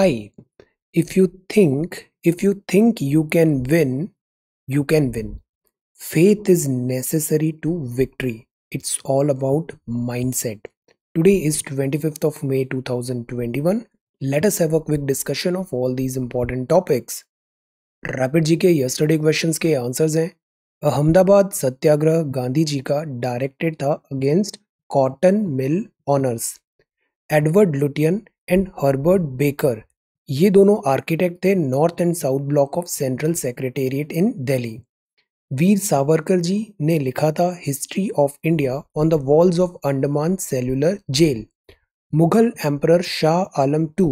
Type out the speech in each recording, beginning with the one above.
I. If you think, if you think you can win, you can win. Faith is necessary to victory. It's all about mindset. Today is 25th of May 2021. Let us have a quick discussion of all these important topics. Rapid GK yesterday questions ke answers answers हैं अहमदाबाद सत्याग्रह गांधी जी का directed था against cotton mill owners Edward Lutyens and Herbert Baker ये दोनों architect थे north and south block of central secretariat in Delhi Veer Savarkar ji ने लिखा था history of India on the walls of Andaman cellular jail Mughal emperor Shah Alam two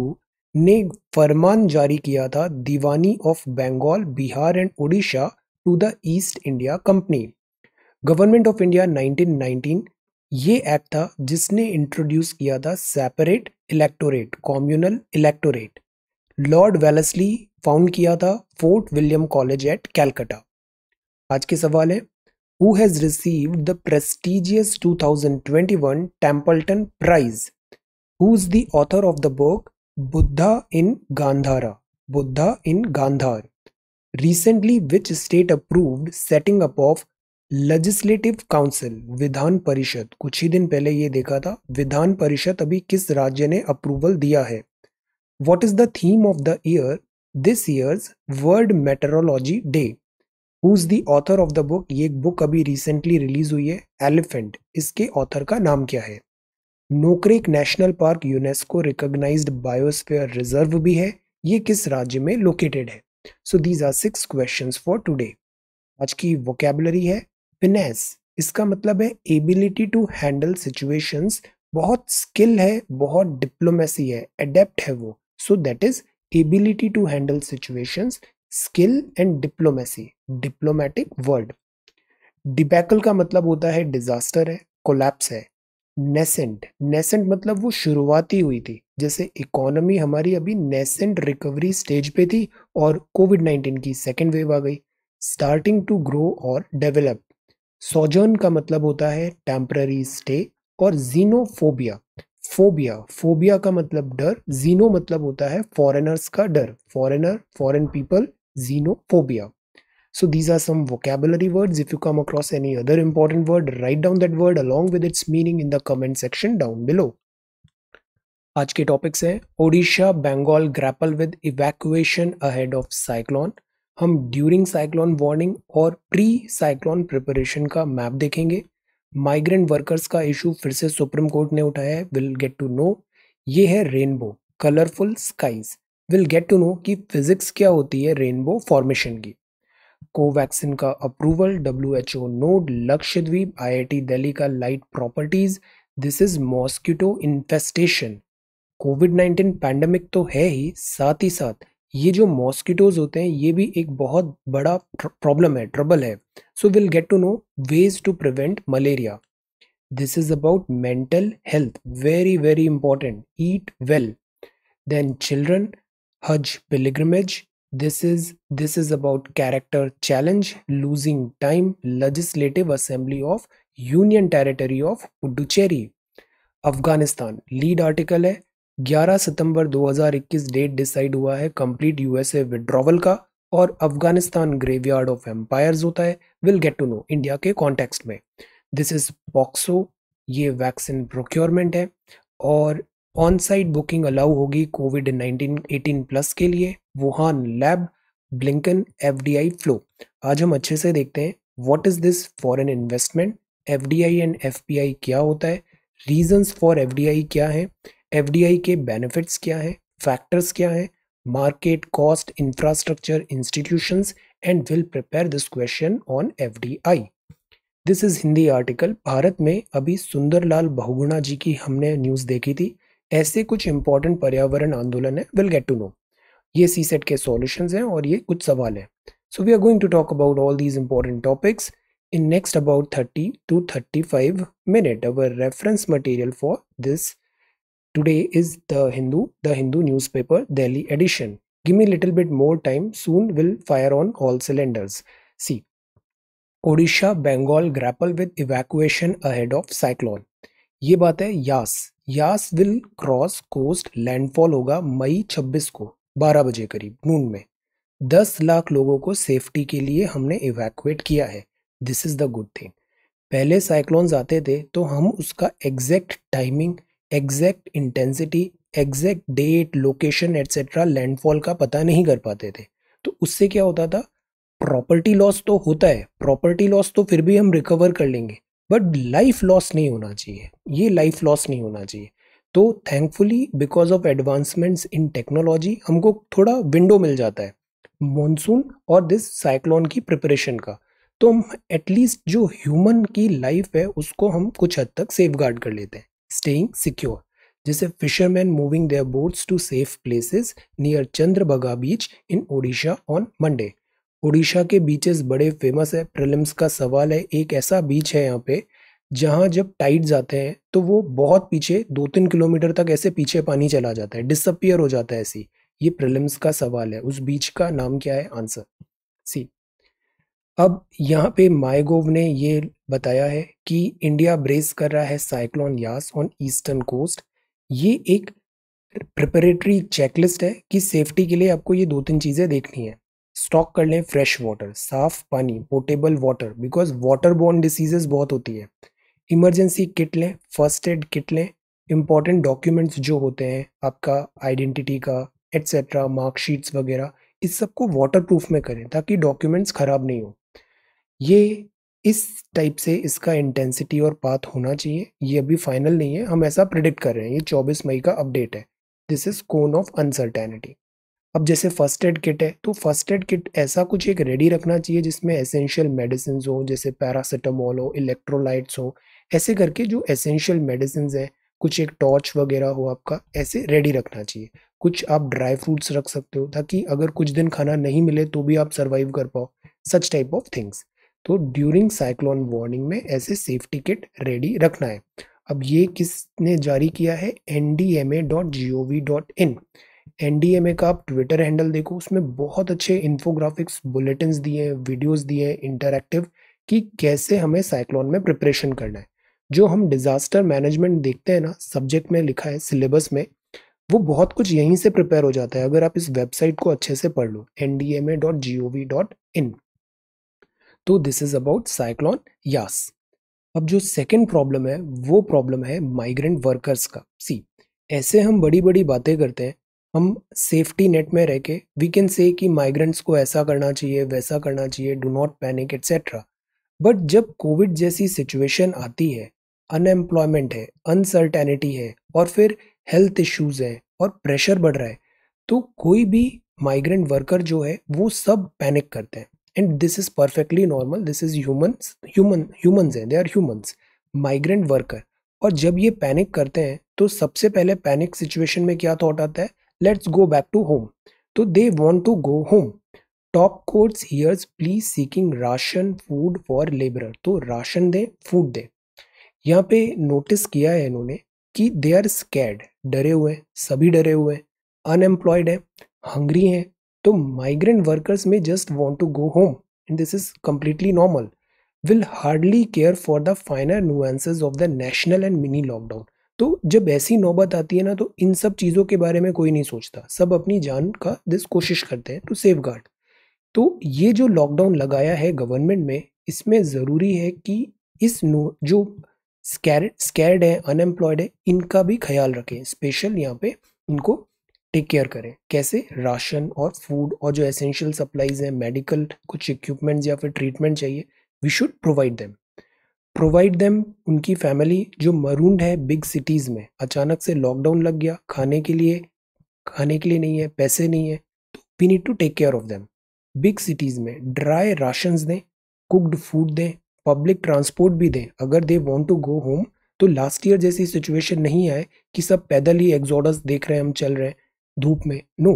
ने फरमान जारी किया था Diwani of Bengal Bihar and Orissa to the east India company government of India 1919 ये एक्ट था जिसने इंट्रोड्यूस किया था separate electorate communal electorate Lord Wellesley found किया था Fort William College at Calcutta आज के सवाल है who has receive the prestigious 2021 Templeton prize who is the author of the book Buddha in Gandhara Buddha in Gandhar recently which state approved setting up of legislative council Vidhan Parishad कुछ ही दिन पहले ये देखा था विधान परिषद अभी किस राज्य ने अप्रूवल दिया है What is the theme of the year? This year's World Meteorology Day. Who's the author of the book ये एक बुक अभी रिसेंटली रिलीज हुई है एलिफेंट इसके ऑथर का नाम क्या है Nokrek national park UNESCO recognised biosphere reserve भी है ये किस राज्य में लोकेटेड है so these are six question for today आज की वोकेबलरी है फिनेस इसका मतलब है एबिलिटी टू हैंडल सिचुएशंस बहुत स्किल है बहुत डिप्लोमेसी है एडेप्ट है वो so that is ability to handle situations skill and diplomacy diplomatic word debacle का मतलब होता है डिजास्टर है कोलैप्स है नेसेंट नेसेंट मतलब वो शुरुआती हुई थी जैसे इकोनॉमी हमारी अभी नेसेंट रिकवरी स्टेज पे थी और कोविड नाइन्टीन की सेकेंड वेव आ गई स्टार्टिंग टू ग्रो और डेवलप सोजर्न का मतलब होता है टेम्प्ररी स्टे और जीनोफोबिया फोबिया फोबिया का मतलब डर जीनो मतलब होता है फॉरेनर्स का डर foreigner foreign people xenophobia so these are some vocabulary words if you come across any other important word write down that word along with its meaning in the comment section down below आज के topics हैं Odisha Bengal grapple with evacuation ahead of cyclone हम during cyclone warning और pre cyclone preparation का map देखेंगे migrant workers का issue फिर से सुप्रीम कोर्ट ने उठाया है विल गेट टू नो ये है rainbow colourful skies will get to know कि फिजिक्स क्या होती है रेनबो फॉर्मेशन की कोवैक्सिन का approval W H O nod Lakshadweep I I T Delhi का light properties this is mosquito infestation Covid nineteen pandemic तो है ही साथ ही साथ ये जो मॉस्किटोज होते हैं ये भी एक बहुत बड़ा प्रॉब्लम है ट्रबल है so will get to know ways to prevent malaria this is about mental health very very important eat well then children Hajj pilgrimage this is this is about character challenge losing time legislative assembly of union territory of Puducherry Afghanistan lead article है 11 सितंबर 2021 date decide हुआ है complete USA withdrawal का और Afghanistan graveyard of empires होता है will get to know India के context में this is POCSO ये वैक्सीन प्रोक्योरमेंट है और ऑन साइट बुकिंग अलाउ होगी कोविड 19 एटीन प्लस के लिए Wuhan lab Blinken F D I flow आज हम अच्छे से देखते हैं what is this foreign investment F D I and F P I क्या होता है reasons for F D I क्या है एफ के बेनिफिट्स क्या हैं फैक्टर्स क्या हैं market cost infrastructure institution and will prepare this question on fdi this is Hindi article Bharat में अभी सुंदरलाल बहुगुणा जी की हमने न्यूज देखी थी ऐसे कुछ इंपॉर्टेंट पर्यावरण आंदोलन है विल गेट टू नो ये सी सेट के सॉल्यूशंस हैं और ये कुछ सवाल हैं so we are going to talk about all these important topics in next about thirty to thirty five minute our reference material for this Today is The Hindu, The Hindu newspaper, Delhi edition. Give me a little bit more time, soon will fire on all cylinders. See, Odisha, Bengal grapple with evacuation ahead of cyclone. ये बात है Yaas Yaas will cross coast landfall होगा मई 26 को 12 बजे करीब नून में 10 लाख लोगों को सेफ्टी के लिए हमने इवैक्यूएट किया है this is the good thing पहले साइक्लोन्स आते थे तो हम उसका exact timing exact intensity exact date location etcetera landfall का पता नहीं कर पाते थे तो उससे क्या होता था प्रॉपर्टी लॉस तो होता है प्रॉपर्टी लॉस तो फिर भी हम रिकवर कर लेंगे बट लाइफ लॉस नहीं होना चाहिए ये लाइफ लॉस नहीं होना चाहिए तो thankfully because of advancements in technology हमको थोड़ा विंडो मिल जाता है मॉनसून और दिस साइक्लोन की प्रिपरेशन का तो हम एटलीस्ट जो ह्यूमन की लाइफ है उसको हम कुछ हद तक सेफ गार्ड कर लेते हैं staying secure. जैसे fisherman moving their boats to safe places near Chandrabhaga beach in Odisha on Monday Odisha के बीचेस बड़े फेमस है प्रिलिम्स का सवाल है एक ऐसा बीच है यहाँ पे जहाँ जब टाइट जाते हैं तो वो बहुत पीछे दो तीन किलोमीटर तक ऐसे पीछे पानी चला जाता है डिसअपियर हो जाता है ऐसी ये प्रिलिम्स का सवाल है उस बीच का नाम क्या है आंसर सी अब यहाँ पे माइगोव ने ये बताया है कि इंडिया ब्रेस कर रहा है cyclone Yaas on eastern coast ये एक प्रिपरेटरी चेकलिस्ट है कि सेफ्टी के लिए आपको ये दो तीन चीज़ें देखनी है स्टॉक कर लें फ्रेश वाटर साफ पानी portable water because water borne diseases बहुत होती है इमरजेंसी किट लें फर्स्ट एड किट लें इम्पॉर्टेंट डॉक्यूमेंट्स जो होते हैं आपका आइडेंटिटी का एट्सेट्रा मार्कशीट्स वगैरह इस सबको वाटर प्रूफ में करें ताकि डॉक्यूमेंट्स ख़राब नहीं हो ये इस टाइप से इसका इंटेंसिटी और पाथ होना चाहिए ये अभी फाइनल नहीं है हम ऐसा प्रिडिक्ट कर रहे हैं ये 24 मई का अपडेट है this is cone of uncertainty अब जैसे फर्स्ट एड किट है तो फर्स्ट एड किट ऐसा कुछ एक रेडी रखना चाहिए जिसमें एसेंशियल मेडिसिन हो जैसे पैरासिटामोल हो इलेक्ट्रोलाइट्स हो ऐसे करके जो एसेंशियल मेडिसिन है कुछ एक टॉर्च वगैरह हो आपका ऐसे रेडी रखना चाहिए कुछ आप ड्राई फ्रूट्स रख सकते हो ताकि अगर कुछ दिन खाना नहीं मिले तो भी आप सर्वाइव कर पाओ सच टाइप ऑफ थिंग्स तो ड्यूरिंग साइक्लोन वार्निंग में ऐसे सेफ्टी किट रेडी रखना है अब ये किसने जारी किया है N D M A dot G O V dot in N D M A का आप ट्विटर हैंडल देखो उसमें बहुत अच्छे इन्फोग्राफिक्स बुलेटिन दिए हैं वीडियोज़ दिए हैं इंटरेक्टिव कि कैसे हमें साइक्लोन में प्रिपरेशन करना है जो हम डिज़ास्टर मैनेजमेंट देखते हैं ना सब्जेक्ट में लिखा है सिलेबस में वो बहुत कुछ यहीं से प्रिपेयर हो जाता है अगर आप इस वेबसाइट को अच्छे से पढ़ लो N D M A dot G O V dot in तो this is about cyclone Yaas अब जो सेकेंड प्रॉब्लम है वो प्रॉब्लम है माइग्रेंट वर्कर्स का सी ऐसे हम बड़ी बड़ी बातें करते हैं हम सेफ्टी नेट में रह के वी कैन से कि माइग्रेंट्स को ऐसा करना चाहिए वैसा करना चाहिए do not panic etcetera but जब कोविड जैसी सिचुएशन आती है अनएम्प्लॉयमेंट है अनसर्टेनिटी है और फिर हेल्थ इश्यूज है और प्रेशर बढ़ रहा है तो कोई भी माइग्रेंट वर्कर जो है वो सब पैनिक करते हैं and this is perfectly normal this is humans human humans हैं they are humans migrant worker और जब ये पैनिक करते हैं तो सबसे पहले पैनिक सिचुएशन में क्या थॉट आता है let's go back to home तो they want to go home top courts hears pleas seeking ration food for labourer तो राशन दें फूड दें यहाँ पे नोटिस किया है इन्होंने कि दे आर स्कैड डरे हुए हैं सभी डरे हुए हैं अनएम्प्लॉयड हैं हंग्री हैं तो माइग्रेंट वर्कर्स में just want to go home and this is completely normal will hardly care for the finer nuances of the national and mini lockdown तो जब ऐसी नौबत आती है ना तो इन सब चीज़ों के बारे में कोई नहीं सोचता सब अपनी जान का दिस कोशिश करते हैं टू सेफ गार्ड तो ये जो लॉकडाउन लगाया है गवर्नमेंट में इसमें ज़रूरी है कि इस जो स्कैर स्कैर्ड है अनएम्प्लॉयड है इनका भी ख्याल रखें स्पेशल यहाँ पे इनको टेक केयर करें कैसे राशन और फूड और जो एसेंशियल सप्लाईज हैं मेडिकल कुछ इक्विपमेंट्स या फिर ट्रीटमेंट चाहिए we should provide them provide them उनकी फैमिली जो मरूंड है बिग सिटीज़ में अचानक से लॉकडाउन लग गया खाने के लिए खाने के लिए नहीं है पैसे नहीं है तो we need to take care of them big cities में ड्राई राशन दें कुकड फूड दें पब्लिक ट्रांसपोर्ट भी दें अगर they want to go home तो लास्ट ईयर जैसी सिचुएशन नहीं आए कि सब पैदल ही एग्जॉडस देख रहे हैं हम चल रहे हैं धूप में no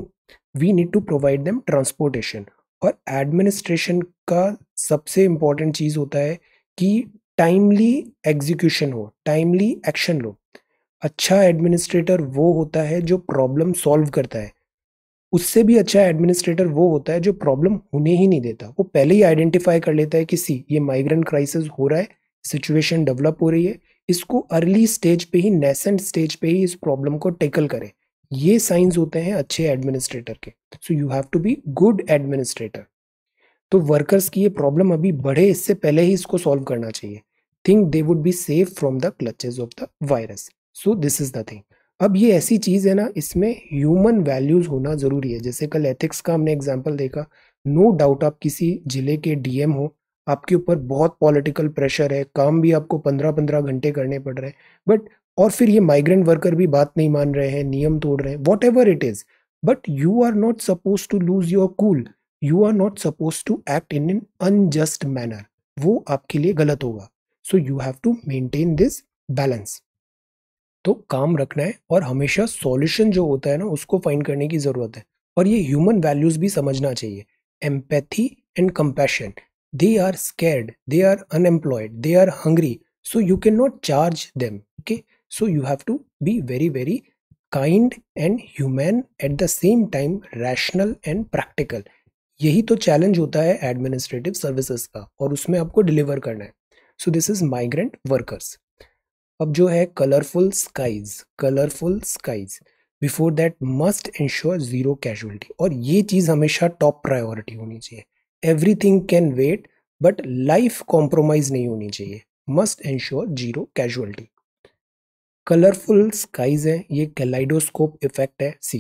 we need to provide them transportation और एडमिनिस्ट्रेशन का सबसे इम्पॉर्टेंट चीज़ होता है कि टाइमली एग्जीक्यूशन हो टाइमली एक्शन लो अच्छा एडमिनिस्ट्रेटर वो होता है जो प्रॉब्लम सॉल्व करता है उससे भी अच्छा एडमिनिस्ट्रेटर वो होता है जो प्रॉब्लम होने ही नहीं देता वो पहले ही आइडेंटिफाई कर लेता है कि सी ये माइग्रेंट क्राइसिस हो रहा है सिचुएशन डेवलप हो रही है इसको अर्ली स्टेज पे ही नेसेंट स्टेज पे ही इस प्रॉब्लम को टैकल करें ये साइंस होते हैं अच्छे एडमिनिस्ट्रेटर के so you have to be good administrator तो वर्कर्स की ये प्रॉब्लम अभी बढ़े इससे पहले ही इसको सॉल्व करना चाहिए think they would be safe from the clutches of the virus so this is the thing अब ये ऐसी चीज़ है ना इसमें ह्यूमन वैल्यूज़ होना ज़रूरी है जैसे कल एथिक्स का हमने एग्जाम्पल देखा नो no डाउट आप किसी ज़िले के डीएम हो आपके ऊपर बहुत पॉलिटिकल प्रेशर है काम भी आपको पंद्रह पंद्रह घंटे करने पड़ रहे हैं बट और फिर ये माइग्रेंट वर्कर भी बात नहीं मान रहे हैं नियम तोड़ रहे हैं whatever it is but you are not suppose to lose your cool you are not suppose to act in an unjust manner वो आपके लिए गलत होगा so you have to maintain this balance तो काम रखना है और हमेशा सॉल्यूशन जो होता है ना उसको फाइंड करने की ज़रूरत है और ये ह्यूमन वैल्यूज़ भी समझना चाहिए empathy and compassion they are scared they are unemployed they are hungry so you can not charge them okay so you have to be very very kind and humane at the same time rational and practical यही तो challenge होता है administrative services का और उसमें आपको deliver करना है so this is migrant workers अब जो है colourful skies colourful skies before that must ensure zero casualty और ये चीज़ हमेशा टॉप प्रायोरिटी होनी चाहिए everything can wait but life compromise नहीं होनी चाहिए must ensure zero casualty colourful skies है ये कैलाइडोस्कोप इफेक्ट है सी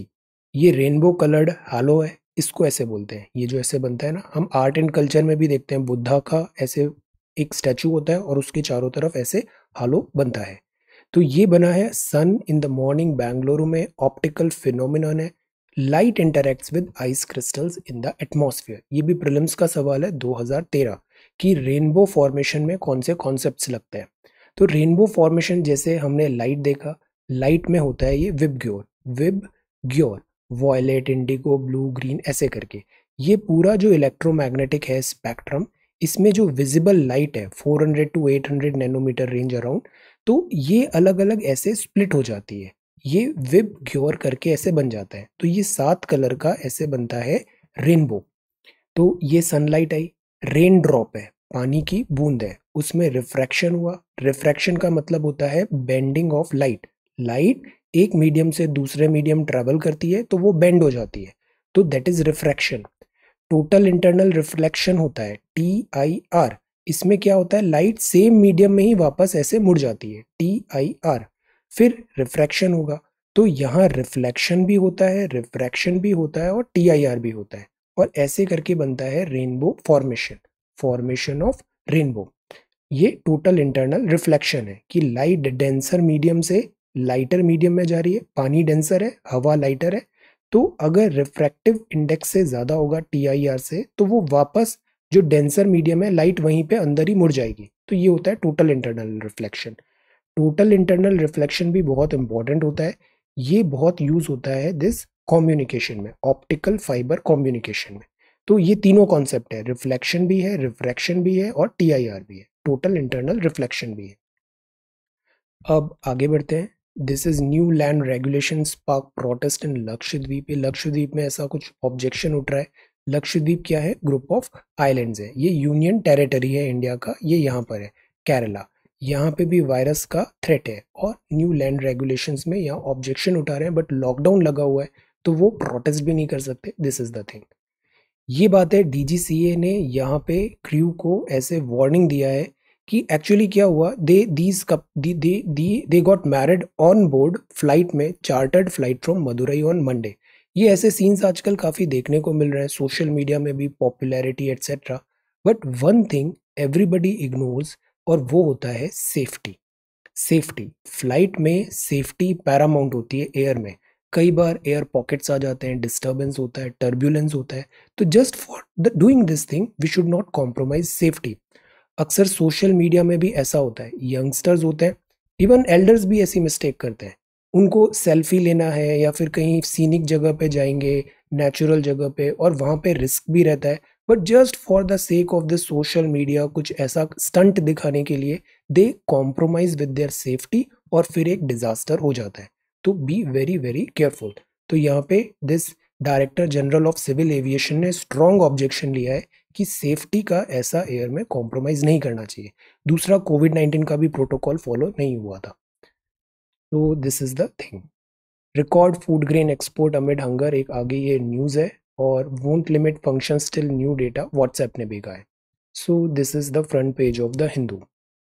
ये रेनबो कलर्ड हालो है इसको ऐसे बोलते हैं ये जो ऐसे बनता है ना हम आर्ट एंड कल्चर में भी देखते हैं बुद्धा का ऐसे एक स्टैचू होता है और उसके चारों तरफ ऐसे हालो बनता है तो ये बना है sun in the morning Bengaluru में ऑप्टिकल फिनोमिन है light interacts with ice crystals in the atmosphere ये भी प्रिलिम्स का सवाल है 2013 कि रेनबो फॉर्मेशन में कौन से कॉन्सेप्ट्स लगते हैं तो रेनबो फॉर्मेशन जैसे हमने लाइट देखा लाइट में होता है ये VIBGYOR VIBGYOR violet indigo blue green ऐसे करके ये पूरा जो इलेक्ट्रोमैग्नेटिक है स्पेक्ट्रम इसमें जो विजिबल लाइट है 400 टू 800 नैनोमीटर रेंज अराउंड तो ये अलग अलग ऐसे स्प्लिट हो जाती है ये विब ग्योर करके ऐसे बन जाता है तो ये सात कलर का ऐसे बनता है रेनबो तो ये सनलाइट आई रेन ड्रॉप है पानी की बूंद है उसमें रिफ्रैक्शन हुआ रिफ्रैक्शन का मतलब होता है बेंडिंग ऑफ लाइट लाइट एक मीडियम से दूसरे मीडियम ट्रेवल करती है तो वो बेंड हो जाती है तो that is refraction total internal reflection होता है टी आई आर इसमें क्या होता है लाइट सेम मीडियम में ही वापस ऐसे मुड़ जाती है टी आई आर फिर रिफ्रैक्शन होगा तो यहाँ रिफ्लेक्शन भी होता है रिफ्रैक्शन भी होता है और टी आई आर भी होता है और ऐसे करके बनता है rainbow formation formation of rainbow ये टोटल इंटरनल रिफ्लेक्शन है कि लाइट डेंसर मीडियम से लाइटर मीडियम में जा रही है पानी डेंसर है हवा लाइटर है तो अगर रिफ्रैक्टिव इंडेक्स से ज़्यादा होगा टी से तो वो वापस जो डेंसर मीडियम है लाइट वहीं पे अंदर ही मुड़ जाएगी तो ये होता है total internal reflection total internal reflection भी बहुत इंपॉर्टेंट होता है ये बहुत यूज़ होता है दिस कॉम्युनिकेशन में ऑप्टिकल फाइबर कॉम्युनिकेशन में तो ये तीनों कॉन्सेप्ट है रिफ्लेक्शन भी है रिफ्रैक्शन भी है और टी भी है टोटल इंटरनल रिफ्लेक्शन भी है अब आगे बढ़ते हैं this is new land regulation park protest in Lakshadweep Lakshadweep में ऐसा कुछ ऑब्जेक्शन उठ रहा है लक्षद्वीप क्या है ग्रुप ऑफ आइलैंड्स है ये यूनियन टेरिटरी है इंडिया का ये यहाँ पर है केरला यहाँ पे भी वायरस का थ्रेट है और न्यू लैंड रेगुलेशन में यहाँ ऑब्जेक्शन उठा रहे हैं बट लॉकडाउन लगा हुआ है तो वो प्रोटेस्ट भी नहीं कर सकते दिस इज़ द थिंग ये बात है ए ने यहाँ पे क्रू को ऐसे वार्निंग दिया है कि एक्चुअली क्या हुआ they these cup the they they got married on board flight में chartered flight from Madurai on Monday ये ऐसे सीन्स आजकल काफ़ी देखने को मिल रहे हैं सोशल मीडिया में भी popularity etcetera but one thing everybody ignores और वो होता है सेफ्टी सेफ्टी फ्लाइट में सेफ्टी पैरामाउंट होती है एयर में कई बार एयर पॉकेट्स आ जाते हैं डिस्टर्बेंस होता है टर्बुलेंस होता है तो just for the doing this thing we should not compromise safety अक्सर सोशल मीडिया में भी ऐसा होता है यंगस्टर्स होते हैं इवन एल्डर्स भी ऐसी मिस्टेक करते हैं उनको सेल्फी लेना है या फिर कहीं सीनिक जगह पे जाएंगे नेचुरल जगह पे और वहाँ पे रिस्क भी रहता है but just for the sake of the social media कुछ ऐसा स्टंट दिखाने के लिए they compromise with their safety और फिर एक डिज़ास्टर हो जाता है to be very very careful तो यहाँ पे this director general of civil aviation ने स्ट्रॉन्ग ऑब्जेक्शन लिया है कि सेफ्टी का ऐसा एयर में कॉम्प्रोमाइज़ नहीं करना चाहिए दूसरा कोविड नाइन्टीन का भी प्रोटोकॉल फॉलो नहीं हुआ था तो this is the thing record food grain export amid hunger एक आगे ये न्यूज़ है और won't limit function still new data WhatsApp ने भेगा है so this is the front page of the Hindu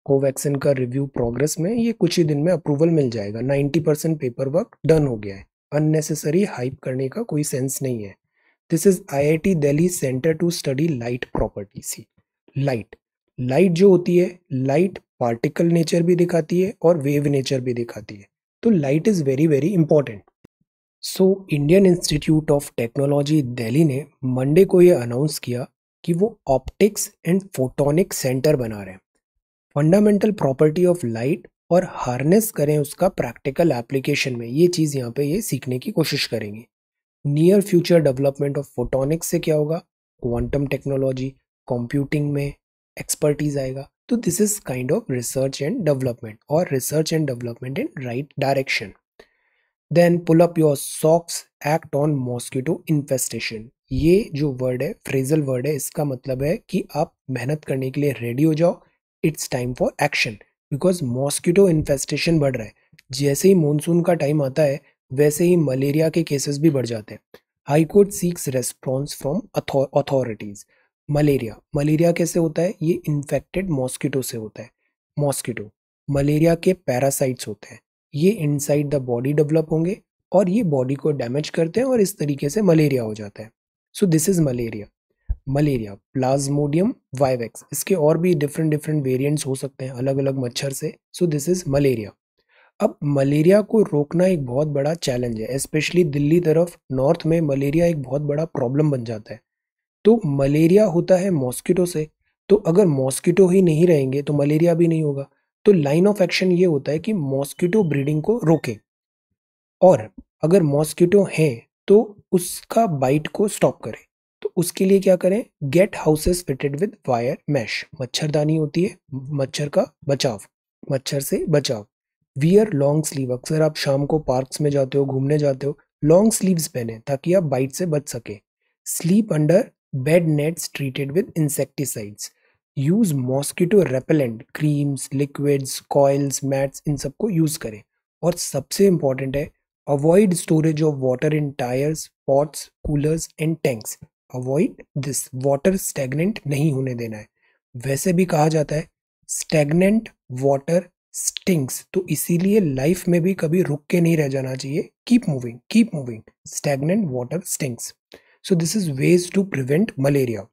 Covaxin का रिव्यू प्रोग्रेस में ये कुछ ही दिन में अप्रूवल मिल जाएगा 90 परसेंट पेपर वर्क डन हो गया है अननेसेसरी हाइप करने का कोई सेंस नहीं है this is IIT Delhi centre to study light property see light light जो होती है लाइट पार्टिकल नेचर भी दिखाती है और वेव नेचर भी दिखाती है तो light is very very important so Indian Institute of Technology Delhi ने मंडे को ये अनाउंस किया कि वो ऑप्टिक्स एंड फोटोनिक सेंटर बना रहे हैं फंडामेंटल प्रॉपर्टी ऑफ लाइट और हार्नेस करें उसका प्रैक्टिकल एप्लीकेशन में ये चीज़ यहाँ पे ये सीखने की कोशिश करेंगे near future development of photonics से क्या होगा क्वांटम टेक्नोलॉजी कंप्यूटिंग में एक्सपर्टीज आएगा तो this is kind of research and development और research and development in right direction then pull up your socks act on mosquito infestation ये जो word है फ्रेजल वर्ड है इसका मतलब है कि आप मेहनत करने के लिए रेडी हो जाओ it's time for action because mosquito infestation बढ़ रहा है जैसे ही मानसून का टाइम आता है वैसे ही मलेरिया के केसेस भी बढ़ जाते हैं high court seeks response from authorities malaria malaria कैसे होता है ये इन्फेक्टेड मॉस्किटो से होता है मॉस्किटो मलेरिया के पैरासाइट्स होते हैं ये इनसाइड द बॉडी डेवलप होंगे और ये बॉडी को डैमेज करते हैं और इस तरीके से मलेरिया हो जाता है so this is malaria malaria plasmodium vivax इसके और भी डिफरेंट डिफरेंट वेरिएंट्स हो सकते हैं अलग अलग मच्छर से सो दिस इज़ मलेरिया अब मलेरिया को रोकना एक बहुत बड़ा चैलेंज है स्पेशली दिल्ली तरफ नॉर्थ में मलेरिया एक बहुत बड़ा प्रॉब्लम बन जाता है तो मलेरिया होता है मॉस्किटो से तो अगर मॉस्किटो ही नहीं रहेंगे तो मलेरिया भी नहीं होगा तो लाइन ऑफ एक्शन ये होता है कि मॉस्किटो ब्रीडिंग को रोकें और अगर मॉस्किटो हैं तो उसका बाइट को स्टॉप करें उसके लिए क्या करें get houses fitted with wire mesh मच्छरदानी होती है मच्छर का बचाव मच्छर से बचाव वियर लॉन्ग स्लीव अक्सर आप शाम को पार्क्स में जाते हो घूमने जाते हो लॉन्ग स्लीव्स पहने ताकि आप बाइट से बच सके sleep under bed nets treated with insecticides use mosquito repellent creams liquids coils mats इन सबको यूज करें और सबसे इंपॉर्टेंट है avoid storage of water in tyres pots coolers and tanks avoid this water stagnant नहीं होने देना है वैसे भी कहा जाता है स्टेगनेंट वाटर स्टिंग्स तो इसीलिए लाइफ में भी कभी रुक के नहीं रह जाना चाहिए keep moving keep moving stagnant water stings so this is ways to prevent malaria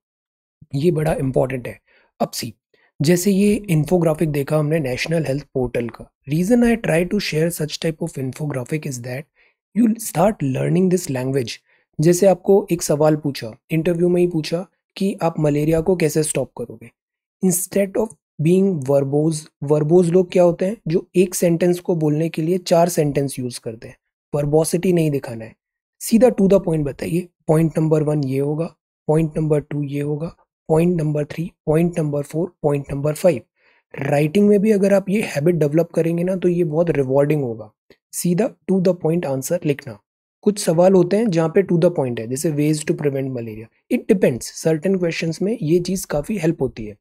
ये बड़ा इंपॉर्टेंट है अब सी जैसे ये इन्फोग्राफिक देखा हमने नेशनल हेल्थ पोर्टल का reason I try to share such type of infographic is that you start learning this language जैसे आपको एक सवाल पूछा इंटरव्यू में ही पूछा कि आप मलेरिया को कैसे स्टॉप करोगे instead of being verbose verbose लोग क्या होते हैं जो एक सेंटेंस को बोलने के लिए चार सेंटेंस यूज़ करते हैं वर्बोसिटी नहीं दिखाना है सीधा टू द पॉइंट बताइए पॉइंट नंबर वन ये होगा पॉइंट नंबर टू ये होगा point number three point number four point number five writing में भी अगर आप ये हैबिट डेवलप करेंगे ना तो ये बहुत रिवॉर्डिंग होगा सीधा टू द पॉइंट आंसर लिखना कुछ सवाल होते हैं जहाँ पे टू द पॉइंट है जैसे ways to prevent malaria it depends certain question में ये चीज़ काफ़ी हेल्प होती है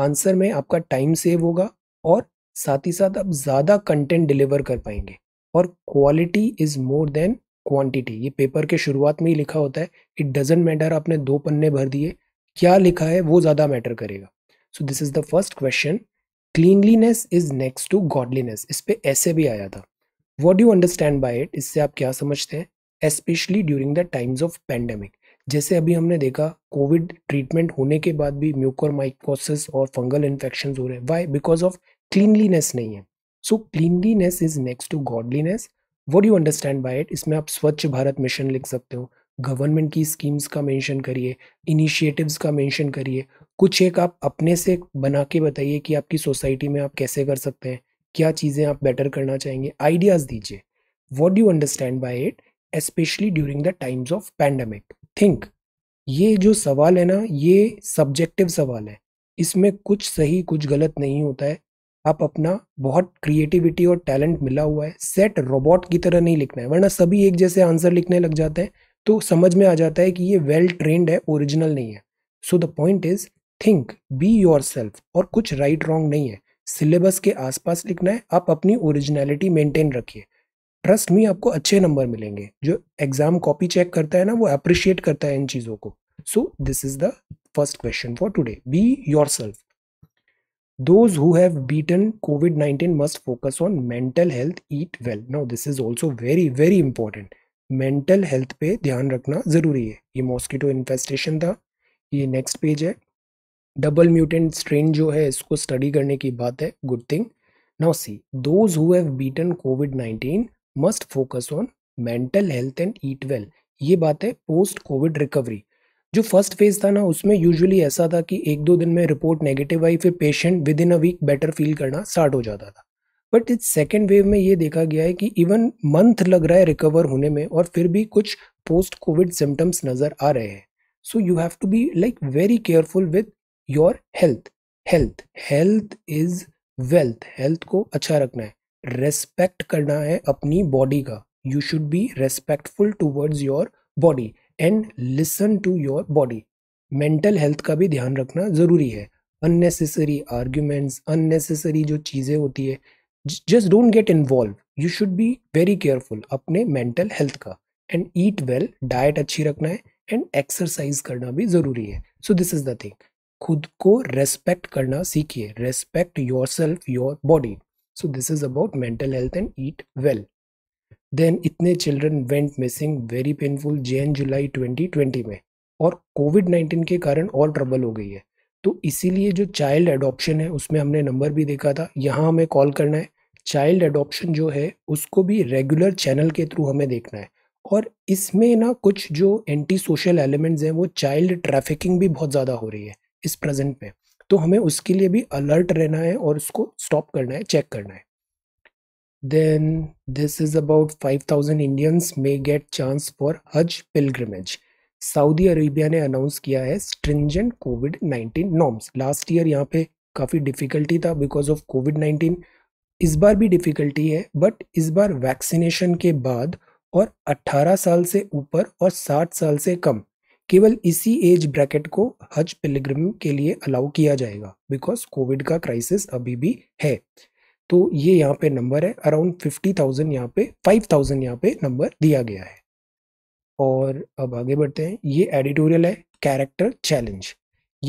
आंसर में आपका टाइम सेव होगा और साथ ही साथ आप ज़्यादा कंटेंट डिलीवर कर पाएंगे और quality is more than quantity ये पेपर के शुरुआत में ही लिखा होता है इट डजेंट मैटर आपने दो पन्ने भर दिए क्या लिखा है वो ज़्यादा मैटर करेगा so this is the first question cleanliness is next to godliness इस पर ऐसे भी आया था what you understand by it इससे आप क्या समझते हैं especially during the times of pandemic जैसे अभी हमने देखा कोविड ट्रीटमेंट होने के बाद भी म्यूकोर माइकोसिस और फंगल इन्फेक्शन हो रहे हैं वाई बिकॉज ऑफ क्लीनलीनेस नहीं है so cleanliness is next to godliness what you understand by it इसमें आप स्वच्छ भारत मिशन लिख सकते हो गवर्नमेंट की स्कीम्स का मेंशन करिए इनिशिएटिव्स का मेंशन करिए कुछ एक आप अपने से बना के बताइए कि आपकी सोसाइटी में आप कैसे कर सकते हैं क्या चीज़ें आप बेटर करना चाहेंगे आइडियाज़ दीजिए what you understand by it especially during the times of pandemic think ये जो सवाल है ना ये सब्जेक्टिव सवाल है इसमें कुछ सही कुछ गलत नहीं होता है आप अपना बहुत क्रिएटिविटी और टैलेंट मिला हुआ है सेट रोबोट की तरह नहीं लिखना है वरना सभी एक जैसे आंसर लिखने लग जाते हैं तो समझ में आ जाता है कि ये वेल ट्रेंड है ओरिजिनल नहीं है so the point is think be yourself और कुछ राइट right, रॉन्ग नहीं है सिलेबस के आसपास लिखना है आप अपनी ओरिजिनलिटी मेंटेन रखिए ट्रस्ट मी आपको अच्छे नंबर मिलेंगे जो एग्जाम कॉपी चेक करता है ना वो अप्रिशिएट करता है इन चीजों को so this is the first question for today be yourself those who have beaten COVID nineteen must focus on mental health eat well now this is also very very important mental health पे ध्यान रखना जरूरी है ये mosquito infestation था ये next page है double mutant strain जो है इसको स्टडी करने की बात है good thing now see those who have beaten COVID nineteen must focus on mental health and eat well ये बात है पोस्ट कोविड रिकवरी जो फर्स्ट फेज था ना उसमें यूजुअली ऐसा था कि एक दो दिन में रिपोर्ट नेगेटिव आई फिर patient within a week better feel करना स्टार्ट हो जाता था बट इस सेकेंड वेव में ये देखा गया है कि इवन मंथ लग रहा है रिकवर होने में और फिर भी कुछ पोस्ट कोविड सिम्टम्स नज़र आ रहे हैं so you have to be like very careful with your health health health is wealth health को अच्छा रखना है रेस्पेक्ट करना है अपनी बॉडी का you should be respectful towards your body and listen to your body mental health का भी ध्यान रखना ज़रूरी है अननेसेसरी आर्ग्यूमेंट्स अननेसेसरी जो चीज़ें होती है just don't get involve you should be very careful अपने मेंटल हेल्थ का एंड ईट वेल डाइट अच्छी रखना है एंड एक्सरसाइज करना भी ज़रूरी है so this is the thing खुद को रेस्पेक्ट करना सीखिए respect yourself your body so this is about mental health and eat well then इतने children went missing very painful Jan July 2020 में और कोविड 19 के कारण और ट्रबल हो गई है तो इसीलिए जो चाइल्ड एडॉप्शन है उसमें हमने नंबर भी देखा था यहाँ हमें कॉल करना है चाइल्ड एडॉप्शन जो है उसको भी रेगुलर चैनल के थ्रू हमें देखना है और इसमें ना कुछ जो एंटी सोशल एलिमेंट्स हैं वो चाइल्ड ट्रैफिकिंग भी बहुत ज़्यादा हो रही है इस प्रेजेंट में तो हमें उसके लिए भी अलर्ट रहना है और उसको स्टॉप करना है चेक करना है then this is about five thousand Indians may get chance for Hajj pilgrimage Saudi Arabia ने अनाउंस किया है stringent COVID nineteen norms last year यहाँ पे काफ़ी डिफ़िकल्टी था बिकॉज ऑफ कोविड नाइन्टीन इस बार भी डिफ़िकल्टी है बट इस बार वैक्सीनेशन के बाद और 18 साल से ऊपर और 60 साल से कम केवल इसी एज ब्रैकेट को हज पिलग्रम के लिए अलाउ किया जाएगा बिकॉज कोविड का क्राइसिस अभी भी है तो ये यहाँ पे नंबर है अराउंड फिफ्टी थाउजेंड यहाँ पे फाइव थाउजेंड यहाँ पे नंबर दिया गया है और अब आगे बढ़ते हैं ये एडिटोरियल है कैरेक्टर चैलेंज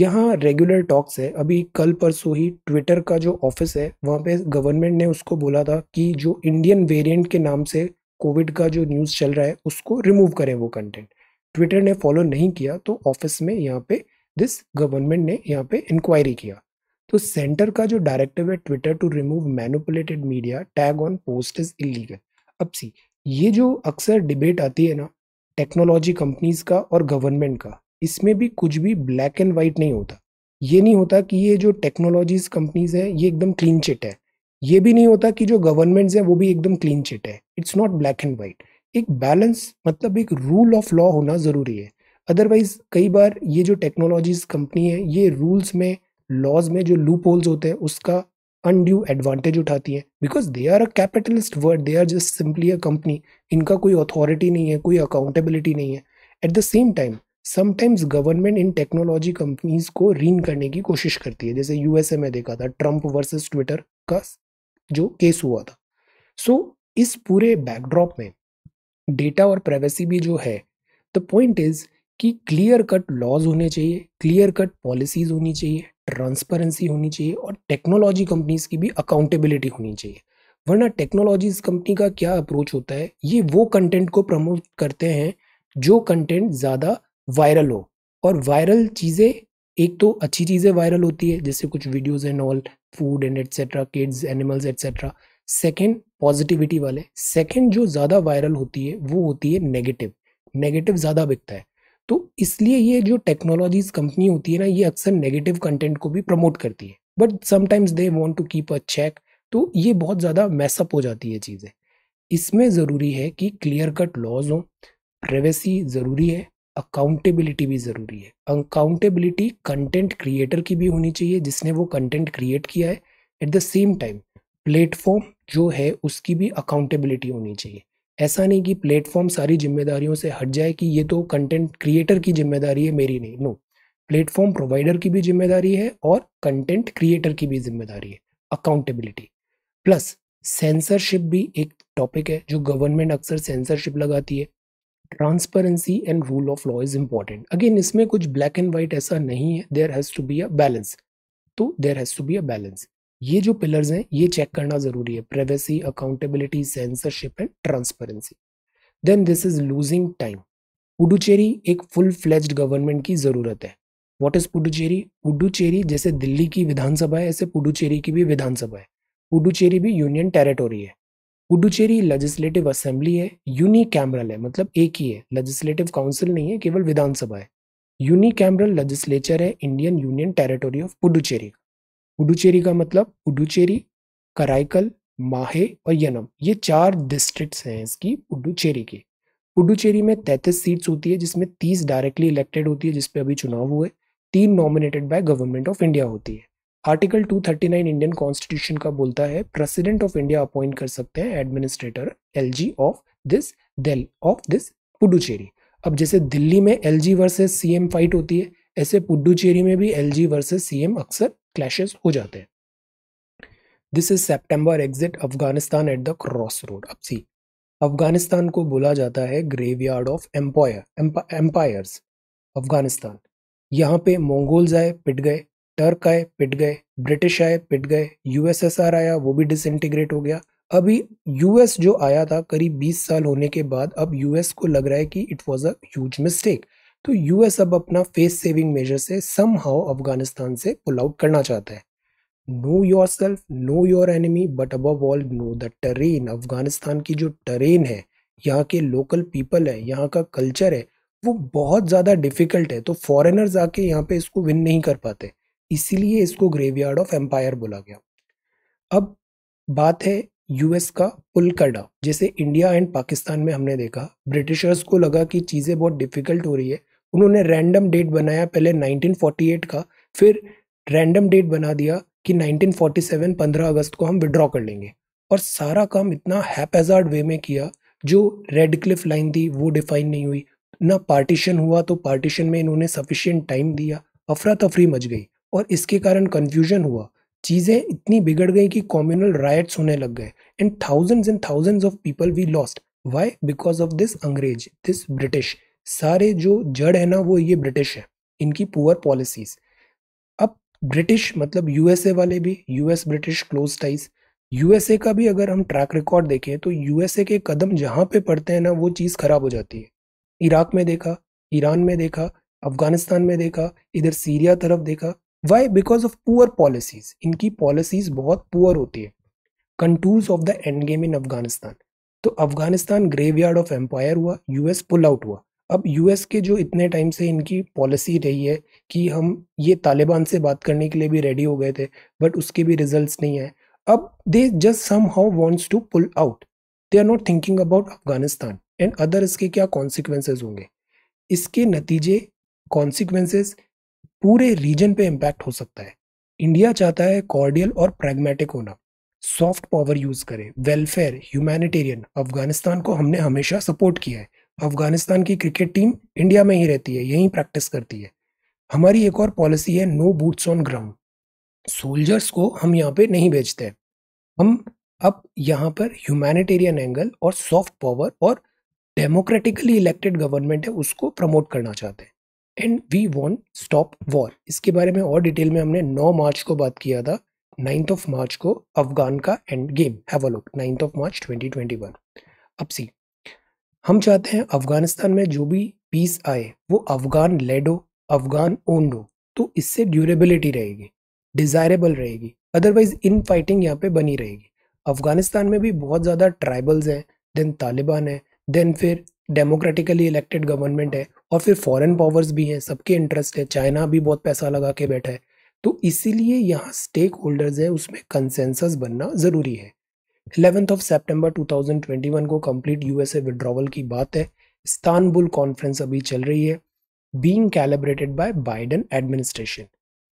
यहाँ रेगुलर टॉक्स है अभी कल परसों ही ट्विटर का जो ऑफिस है वहाँ पे गवर्नमेंट ने उसको बोला था कि जो इंडियन वेरिएंट के नाम से कोविड का जो न्यूज़ चल रहा है उसको रिमूव करें वो कंटेंट ट्विटर ने फॉलो नहीं किया तो ऑफिस में यहाँ पे दिस गवर्नमेंट ने यहाँ पे इंक्वायरी किया तो सेंटर का जो डायरेक्टिव है Twitter to remove manipulated media tag on post is illegal अब सी ये जो अक्सर डिबेट आती है ना टेक्नोलॉजी कंपनीज का और गवर्नमेंट का इसमें भी कुछ भी ब्लैक एंड वाइट नहीं होता ये नहीं होता कि ये जो टेक्नोलॉजीज कंपनीज है ये एकदम क्लीन चिट है ये भी नहीं होता कि जो गवर्नमेंट्स हैं वो भी एकदम क्लीन चिट है it's not black and white एक बैलेंस मतलब एक रूल ऑफ लॉ होना ज़रूरी है अदरवाइज़ कई बार ये जो टेक्नोलॉजीज़ कंपनी है ये रूल्स में लॉज में जो लूप होल्स होते हैं उसका अनड्यू एडवांटेज उठाती है because they are a capitalist word they are just simply a company इनका कोई अथॉरिटी नहीं है कोई अकाउंटेबिलिटी नहीं है at the same time sometimes government in technology companies को रीन करने की कोशिश करती है जैसे यूएसए में देखा था ट्रंप वर्सेस ट्विटर का जो केस हुआ था सो so, इस पूरे बैकड्रॉप में डेटा और प्राइवेसी भी जो है द पॉइंट इज़ कि क्लियर कट लॉज होने चाहिए क्लियर कट पॉलिसीज़ होनी चाहिए ट्रांसपेरेंसी होनी चाहिए और टेक्नोलॉजी कंपनीज़ की भी अकाउंटेबिलिटी होनी चाहिए वरना टेक्नोलॉजीज कंपनी का क्या अप्रोच होता है ये वो कंटेंट को प्रमोट करते हैं जो कंटेंट ज़्यादा वायरल हो और वायरल चीज़ें एक तो अच्छी चीज़ें वायरल होती है जैसे कुछ videos and all food and etcetera kids animals etcetera second positivity वाले सेकंड जो ज़्यादा वायरल होती है वो होती है नेगेटिव नेगेटिव ज़्यादा बिकता है तो इसलिए ये जो टेक्नोलॉजीज कंपनी होती है ना ये अक्सर नेगेटिव कंटेंट को भी प्रमोट करती है but sometimes they want to keep a check तो ये बहुत ज़्यादा मैसअप हो जाती है चीज़ें इसमें ज़रूरी है कि क्लियर कट लॉज हों प्राइवेसी ज़रूरी है अकाउंटेबिलिटी भी ज़रूरी है अकाउंटेबिलिटी कंटेंट क्रिएटर की भी होनी चाहिए जिसने वो कंटेंट क्रिएट किया है at the same time platform जो है उसकी भी अकाउंटेबिलिटी होनी चाहिए ऐसा नहीं कि प्लेटफॉर्म सारी जिम्मेदारियों से हट जाए कि ये तो कंटेंट क्रिएटर की जिम्मेदारी है मेरी नहीं नो प्लेटफॉर्म प्रोवाइडर की भी जिम्मेदारी है और कंटेंट क्रिएटर की भी जिम्मेदारी है अकाउंटेबिलिटी प्लस सेंसरशिप भी एक टॉपिक है जो गवर्नमेंट अक्सर सेंसरशिप लगाती है transparency and rule of law is important again इसमें कुछ ब्लैक एंड वाइट ऐसा नहीं है there has to be a balance तो there has to be a balance ये जो पिलर्स हैं ये चेक करना ज़रूरी है privacy accountability censorship and transparency then this is losing time Puducherry एक फुल फ्लेज्ड गवर्नमेंट की ज़रूरत है वॉट इज़ पुडुचेरी पुडुचेरी जैसे दिल्ली की विधानसभा है ऐसे पुडुचेरी की भी विधानसभा है पुडुचेरी भी यूनियन टेरिटोरी है पुडुचेरी लेजिस्लेटिव असेंबली है यूनी कैमरल है मतलब एक ही है लेजिस्लेटिव काउंसिल नहीं है केवल विधानसभा है यूनी कैमरल लेजिस्लेचर है Indian union territory of Puducherry Puducherry का मतलब पुडुचेरी कराइकल माहे और यनम ये चार डिस्ट्रिक्ट्स हैं इसकी पुडुचेरी के पुडुचेरी में तैतीस सीट्स होती है जिसमें तीस डायरेक्टली इलेक्टेड होती है जिसपे अभी चुनाव हुए तीन nominated by government of India होती है आर्टिकल 239 इंडियन कॉन्स्टिट्यूशन का बोलता है प्रेसिडेंट ऑफ इंडिया अपॉइंट कर सकते हैं एडमिनिस्ट्रेटर एलजी ऑफ दिस दिल ऑफ दिस पुडुचेरी अब जैसे दिल्ली में एलजी वर्सेस सीएम फाइट होती है ऐसे पुडुचेरी में भी एल जी सीएम अक्सर क्लैशेस हो जाते हैं this is September exit Afghanistan at the cross road अब सी अफगानिस्तान को बोला जाता है graveyard of empire empires Afghanistan यहाँ पे मंगोल्स आए पिट गए टर्क आए पिट गए ब्रिटिश आए पिट गए यूएसएसआर आया वो भी डिसइंटीग्रेट हो गया अभी यूएस जो आया था करीब 20 साल होने के बाद अब यूएस को लग रहा है कि it was a huge mistake तो यूएस अब अपना फेस सेविंग मेजर से सम हाउ अफगानिस्तान से पुल आउट करना चाहता है know yourself know your enemy but अब all know the terrain Afghanistan की जो टरेन है यहाँ के लोकल पीपल है यहाँ का कल्चर है वो बहुत ज़्यादा डिफ़िकल्ट है तो फॉरेनर्स आके यहाँ पे इसको विन नहीं कर पाते इसीलिए इसको ग्रेवयार्ड ऑफ एम्पायर बोला गया अब बात है यूएस का पुल कड़ा जैसे इंडिया एंड पाकिस्तान में हमने देखा ब्रिटिशर्स को लगा कि चीज़ें बहुत डिफ़िकल्ट हो रही है उन्होंने रैंडम डेट बनाया पहले 1948 का फिर रैंडम डेट बना दिया कि 1947 15 अगस्त को हम विड्रॉ कर लेंगे और सारा काम इतना हैपेजार्ड वे में किया जो रेड क्लिफ लाइन थी वो डिफाइन नहीं हुई ना पार्टीशन हुआ तो पार्टीशन में इन्होंने सफिशियंट टाइम दिया अफरा तफरी मच गई और इसके कारण कन्फ्यूजन हुआ चीज़ें इतनी बिगड़ गई कि कॉम्यूनल राइट्स होने लग गए and thousands and thousands of people we lost why because of this अंग्रेज दिस ब्रिटिश सारे जो जड़ है ना वो ये ब्रिटिश है इनकी पुअर पॉलिसीज अब ब्रिटिश मतलब यूएसए वाले भी US British close ties USA का भी अगर हम ट्रैक रिकॉर्ड देखें तो यूएसए के कदम जहाँ पे पड़ते हैं ना वो चीज़ खराब हो जाती है इराक में देखा ईरान में देखा अफगानिस्तान में देखा इधर सीरिया तरफ देखा why because of poor policies इनकी पॉलिसीज बहुत पुअर होती है contours of the end game in Afghanistan तो अफगानिस्तान ग्रेवयार्ड ऑफ एम्पायर हुआ यूएस पुल आउट हुआ अब यूएस के जो इतने टाइम से इनकी पॉलिसी रही है कि हम ये तालिबान से बात करने के लिए भी रेडी हो गए थे बट उसके भी रिजल्ट्स नहीं आए अब they just somehow wants to pull out they are not thinking about Afghanistan and other इसके क्या कॉन्सिक्वेंसेज होंगे इसके नतीजे कॉन्सिक्वेंसेज पूरे रीजन पे इम्पैक्ट हो सकता है इंडिया चाहता है कॉर्डियल और प्रैग्मेटिक होना सॉफ्ट पावर यूज़ करें वेलफेयर ह्यूमैनिटेरियन अफगानिस्तान को हमने हमेशा सपोर्ट किया है अफगानिस्तान की क्रिकेट टीम इंडिया में ही रहती है यहीं प्रैक्टिस करती है हमारी एक और पॉलिसी है no boots on ground soldiers को हम यहाँ पे नहीं भेजते हैं हम अब यहाँ पर ह्यूमैनिटेरियन एंगल और सॉफ्ट पावर और डेमोक्रेटिकली इलेक्टेड गवर्नमेंट है उसको प्रमोट करना चाहते हैं and we want stop war इसके बारे में और डिटेल में हमने 9 मार्च को बात किया था नाइन्थ ऑफ मार्च को अफगान का एंड गेम हैवलुक नाइन्थ ऑफ मार्च 2021 अब सी हम चाहते हैं अफगानिस्तान में जो भी पीस आए वो अफगान लेडो अफगान ओंडो तो इससे ड्यूरेबिलिटी रहेगी डिज़ायरेबल रहेगी अदरवाइज इन फाइटिंग यहाँ पे बनी रहेगी अफगानिस्तान में भी बहुत ज़्यादा ट्राइबल्स हैं देन तालिबान है देन फिर डेमोक्रेटिकली इलेक्टेड गवर्नमेंट है और फिर फॉरेन पावर्स भी हैं सबके इंटरेस्ट है चाइना भी बहुत पैसा लगा के बैठा है तो इसीलिए यहाँ स्टेक होल्डर्स हैं उसमें कंसेंसस बनना ज़रूरी है 11th ऑफ सितंबर 2021 को कंप्लीट यूएसए विड्रॉवल की बात है इस्तानबुल कॉन्फ्रेंस अभी चल रही है being calibrated by Biden administration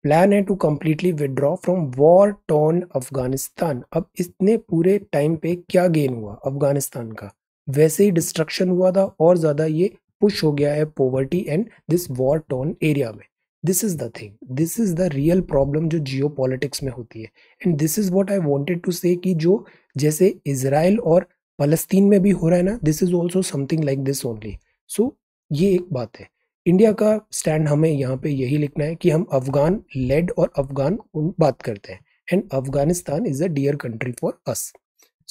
plan है to completely withdraw from war torn Afghanistan अब इतने पूरे टाइम पे क्या गेन हुआ अफगानिस्तान का वैसे ही डिस्ट्रक्शन हुआ था और ज़्यादा ये पुश हो गया है poverty and this war torn area में this is the thing this is the real problem जो जियो पॉलिटिक्स में होती है and this is what I wanted to say कि जो जैसे इसराइल और फलस्तीन में भी हो रहा है ना this is also something like this only so ये एक बात है इंडिया का स्टैंड हमें यहाँ पे यही लिखना है कि हम अफगान लेड और अफगान बात करते हैं and Afghanistan is a dear country for us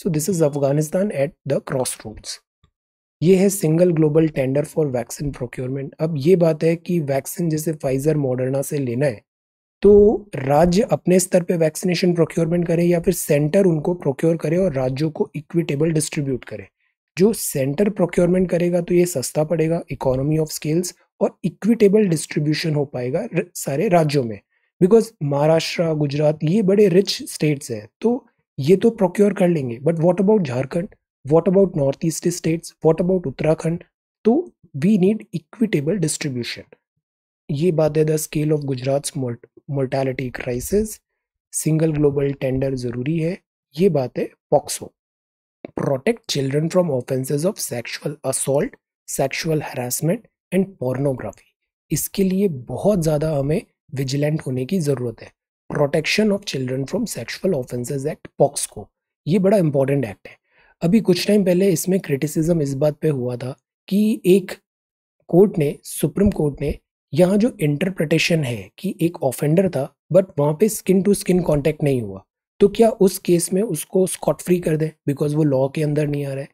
so this is Afghanistan at the crossroads ये है single global tender for vaccine procurement अब ये बात है कि वैक्सीन जैसे फाइजर मॉडर्ना से लेना है तो राज्य अपने स्तर पे वैक्सीनेशन प्रोक्योरमेंट करे या फिर सेंटर उनको प्रोक्योर करे और राज्यों को इक्विटेबल डिस्ट्रीब्यूट करे जो सेंटर प्रोक्योरमेंट करेगा तो ये सस्ता पड़ेगा इकोनॉमी ऑफ स्केल्स और इक्विटेबल डिस्ट्रीब्यूशन हो पाएगा सारे राज्यों में बिकॉज महाराष्ट्र गुजरात ये बड़े रिच स्टेट्स हैं तो ये तो प्रोक्योर कर लेंगे but what about Jharkhand what about north east state what about Uttarakhand तो वी नीड इक्विटेबल डिस्ट्रीब्यूशन ये बात है the scale of Gujarat mortality crisis single global tender ज़रूरी है ये बात है POCSO protect children from offences of sexual assault sexual harassment and pornography इसके लिए बहुत ज़्यादा हमें विजिलेंट होने की ज़रूरत है protection of children from sexual offences act POCSO ये बड़ा इंपॉर्टेंट एक्ट है अभी कुछ टाइम पहले इसमें क्रिटिसिज्म इस बात पे हुआ था कि एक कोर्ट ने सुप्रीम कोर्ट ने यहाँ जो इंटरप्रटेशन है कि एक ऑफेंडर था बट वहाँ पे स्किन टू स्किन कांटेक्ट नहीं हुआ तो क्या उस केस में उसको स्कॉट फ्री कर दें बिकॉज वो लॉ के अंदर नहीं आ रहा है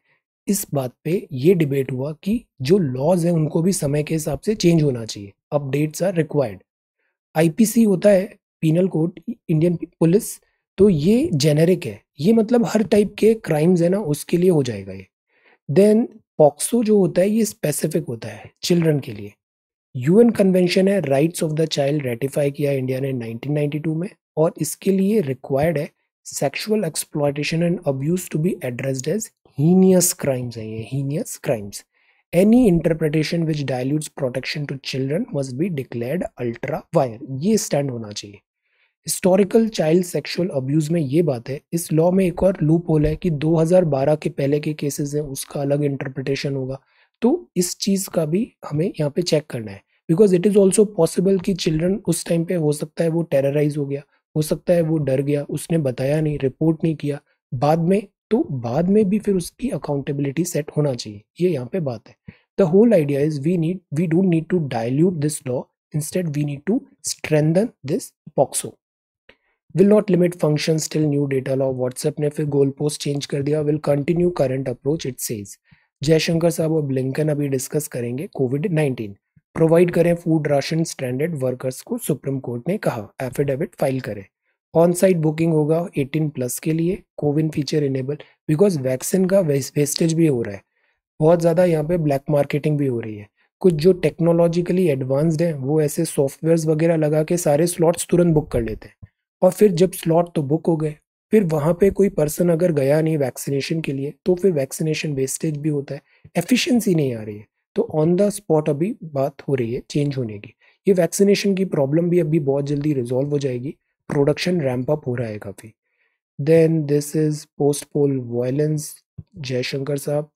इस बात पे ये डिबेट हुआ कि जो लॉज है उनको भी समय के हिसाब से चेंज होना चाहिए अपडेट्स आर रिक्वायर्ड आईपीसी होता है पीनल कोर्ट इंडियन पुलिस तो ये जेनेरिक है ये मतलब हर टाइप के क्राइम्स है ना उसके लिए हो जाएगा ये देन पॉक्सो जो होता है ये स्पेसिफिक होता है चिल्ड्रन के लिए यूएन कन्वेंशन है rights of the child ratify किया इंडिया ने 1992 में और इसके लिए रिक्वायर्ड है sexual exploitation and abuse to be addressed as heinous crimes है ये heinous crimes any interpretation which dilutes protection to children must be declared ultra vires ये स्टैंड होना चाहिए हिस्टोरिकल चाइल्ड सेक्सुअल अब्यूज़ में ये बात है इस लॉ में एक और लूप होल है कि 2012 के पहले के केसेस हैं उसका अलग इंटरप्रिटेशन होगा तो इस चीज़ का भी हमें यहाँ पे चेक करना है because it is also possible कि चिल्ड्रन उस टाइम पे हो सकता है वो टेरराइज हो गया हो सकता है वो डर गया उसने बताया नहीं रिपोर्ट नहीं किया बाद में तो बाद में भी फिर उसकी अकाउंटेबिलिटी सेट होना चाहिए ये यहाँ पे बात है the whole idea is we need we don't need to dilute this law instead we need to strengthen this POCSO will not limit function till new data law WhatsApp ने फिर goal post change कर दिया will continue current approach it says Jaishankar साहब और Blinken अभी discuss करेंगे COVID nineteen provide करें food ration stranded workers को सुप्रीम कोर्ट ने कहा एफिडेविट फाइल करें ऑन साइट बुकिंग होगा 18 प्लस के लिए CoWIN feature enable because vaccine का वेस्टेज भी हो रहा है बहुत ज़्यादा यहाँ पे ब्लैक मार्केटिंग भी हो रही है कुछ जो टेक्नोलॉजिकली एडवांस्ड हैं वो ऐसे सॉफ्टवेयर्स वगैरह लगा के सारे स्लॉट्स तुरंत बुक कर लेते हैं और फिर जब स्लॉट तो बुक हो गए फिर वहाँ पे कोई पर्सन अगर गया नहीं वैक्सीनेशन के लिए तो फिर वैक्सीनेशन वेस्टेज भी होता है एफिशिएंसी नहीं आ रही है तो ऑन द स्पॉट अभी बात हो रही है चेंज होने की ये वैक्सीनेशन की प्रॉब्लम भी अभी बहुत जल्दी रिजॉल्व हो जाएगी प्रोडक्शन रैम्प अप हो रहा है काफ़ी then this is post poll violence Jaishankar साहब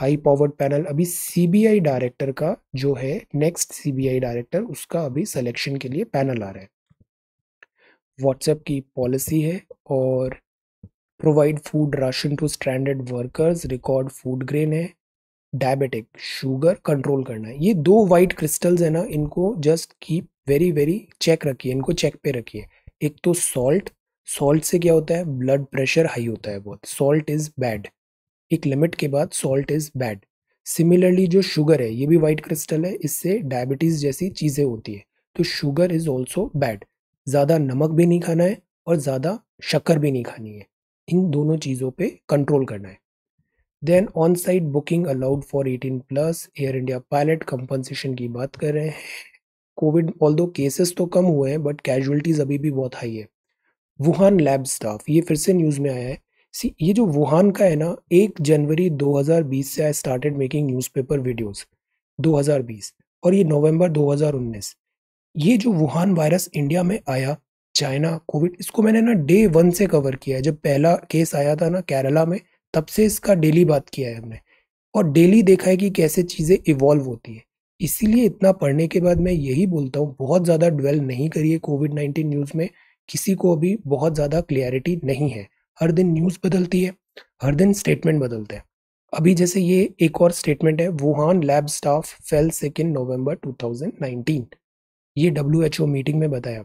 हाई पावर्ड पैनल अभी सीबीआई डायरेक्टर का जो है नेक्स्ट सीबीआई डायरेक्टर उसका अभी सिलेक्शन के लिए पैनल आ रहा है व्हाट्सएप की पॉलिसी है और provide food ration to standard workers record food grain है डायबिटिक शुगर कंट्रोल करना है ये दो वाइट क्रिस्टल्स है ना इनको just keep very very check रखिए इनको चेक पे रखिए एक तो सॉल्ट सॉल्ट से क्या होता है ब्लड प्रेशर हाई होता है बहुत सॉल्ट इज़ बैड एक लिमिट के बाद सॉल्ट इज़ बैड सिमिलरली जो शुगर है ये भी वाइट क्रिस्टल है इससे डायबिटीज़ जैसी चीज़ें होती है तो शुगर इज़ ऑल्सो बैड ज़्यादा नमक भी नहीं खाना है और ज़्यादा शक्कर भी नहीं खानी है इन दोनों चीज़ों पे कंट्रोल करना है then on site booking allowed for eighteen plus Air India pilot compensation की बात कर रहे हैं कोविड ऑल दो केसेस तो कम हुए हैं बट कैजुअलिटीज़ अभी भी बहुत हाई है वुहान लैब स्टाफ ये फिर से न्यूज़ में आया है सी ये जो वुहान का है ना एक जनवरी 2020 से I started making newspaper videos 2020 और ये नवंबर 2019 ये जो वुहान वायरस इंडिया में आया चाइना कोविड इसको मैंने ना डे वन से कवर किया है जब पहला केस आया था ना केरला में तब से इसका डेली बात किया है हमने और डेली देखा है कि कैसे चीज़ें इवॉल्व होती है इसीलिए इतना पढ़ने के बाद मैं यही बोलता हूँ बहुत ज़्यादा डवेल्व नहीं करिए कोविड नाइन्टीन न्यूज़ में किसी को अभी बहुत ज़्यादा क्लियरिटी नहीं है हर दिन न्यूज़ बदलती है हर दिन स्टेटमेंट बदलते हैं अभी जैसे ये एक और स्टेटमेंट है Wuhan lab staff fell second November 2019 ये डब्ल्यू एच ओ मीटिंग में बताया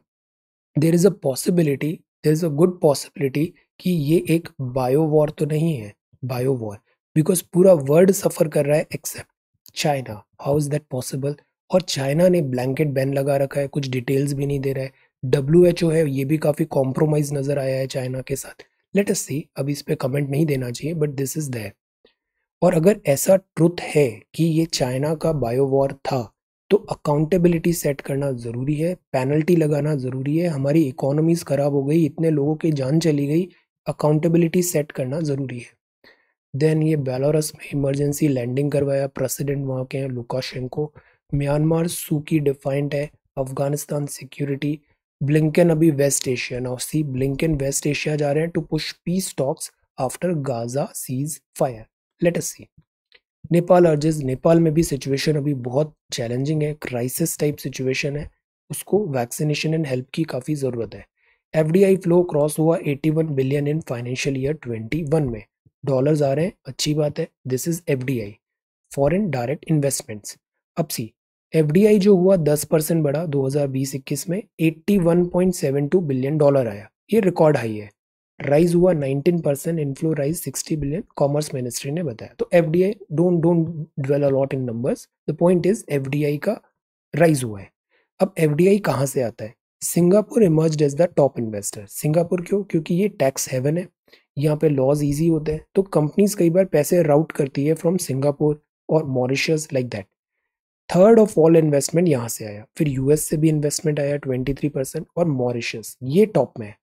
there is a possibility there is a good possibility कि ये एक बायो वॉर तो नहीं है बायो वॉर बिकॉज पूरा वर्ल्ड सफ़र कर रहा है except China how is that possible और चाइना ने ब्लैंकेट बैन लगा रखा है कुछ डिटेल्स भी नहीं दे रहा है डब्ल्यू एच ओ है ये भी काफ़ी कॉम्प्रोमाइज़ नज़र आया है चाइना के साथ लेट अस सी अब इस पर कमेंट नहीं देना चाहिए बट दिस इज़ दैर और अगर ऐसा ट्रुथ है कि ये चाइना का बायो वॉर था तो अकाउंटेबिलिटी सेट करना ज़रूरी है पेनल्टी लगाना ज़रूरी है हमारी इकोनॉमीज़ ख़राब हो गई इतने लोगों की जान चली गई अकाउंटेबिलिटी सेट करना ज़रूरी है देन ये बेलारस में इमरजेंसी लैंडिंग करवाया प्रेसिडेंट वहाँ के हैं लुकाशेंको म्यांमार सूकी डिफाइंड है अफगानिस्तान सिक्योरिटी ब्लिंकन अभी West Asia now see Blinken West Asia जा रहे हैं to push peace talks after Gaza cease fire let us see Nepal urges Nepal में भी सिचुएशन अभी बहुत चैलेंजिंग है क्राइसिस टाइप सिचुएशन है उसको वैक्सीनेशन एंड हेल्प की काफ़ी ज़रूरत है एफ फ्लो क्रॉस हुआ 81 बिलियन इन फाइनेंशियल ईयर 21 में डॉलर्स आ रहे हैं अच्छी बात है this is F D I foreign direct investments अब सी एफ जो हुआ 10 परसेंट बढा दो 2020-21 में एट्टी बिलियन डॉलर आया ये रिकॉर्ड हाई है राइज हुआ 19 percent inflow rise 60 billion commerce ministry ने बताया तो F D I don't don't dwell a lot in numbers the point is F D I का राइज हुआ है अब एफ डी आई कहाँ से आता है Singapore emerge as the top investor Singapore क्यों क्योंकि ये टैक्स हेवन है यहाँ पे लॉज ईजी होते हैं तो कंपनीज कई बार पैसे राउट करती है फ्रॉम सिंगापुर और Mauritius like that third of all investment यहाँ से आया फिर यूएस से भी इन्वेस्टमेंट आया 23 परसेंट और मॉरिशस ये टॉप में है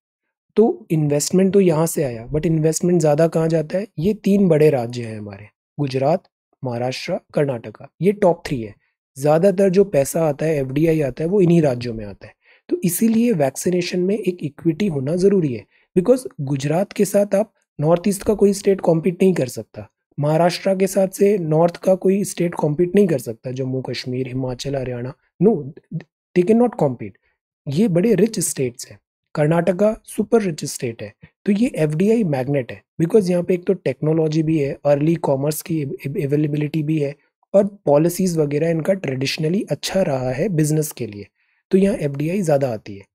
तो इन्वेस्टमेंट तो यहाँ से आया बट इन्वेस्टमेंट ज़्यादा कहाँ जाता है ये तीन बड़े राज्य हैं हमारे गुजरात महाराष्ट्र कर्नाटका ये टॉप थ्री है ज़्यादातर जो पैसा आता है एफ आता है वो इन्हीं राज्यों में आता है तो इसीलिए वैक्सीनेशन में एक इक्विटी होना ज़रूरी है बिकॉज गुजरात के साथ आप नॉर्थ ईस्ट का कोई स्टेट कॉम्पीट नहीं कर सकता महाराष्ट्र के साथ से नॉर्थ का कोई स्टेट कॉम्पीट नहीं कर सकता Jammu Kashmir Himachal Haryana no they can not compete ये बड़े रिच स्टेट्स हैं कर्नाटका सुपर रिच स्टेट है तो ये एफ डी आई मैगनेट है बिकॉज यहाँ पे एक तो टेक्नोलॉजी भी है अर्ली कॉमर्स की अवेलेबिलिटी भी है और पॉलिसीज़ वगैरह इनका ट्रेडिशनली अच्छा रहा है बिजनेस के लिए तो यहाँ एफ डी आई ज़्यादा आती है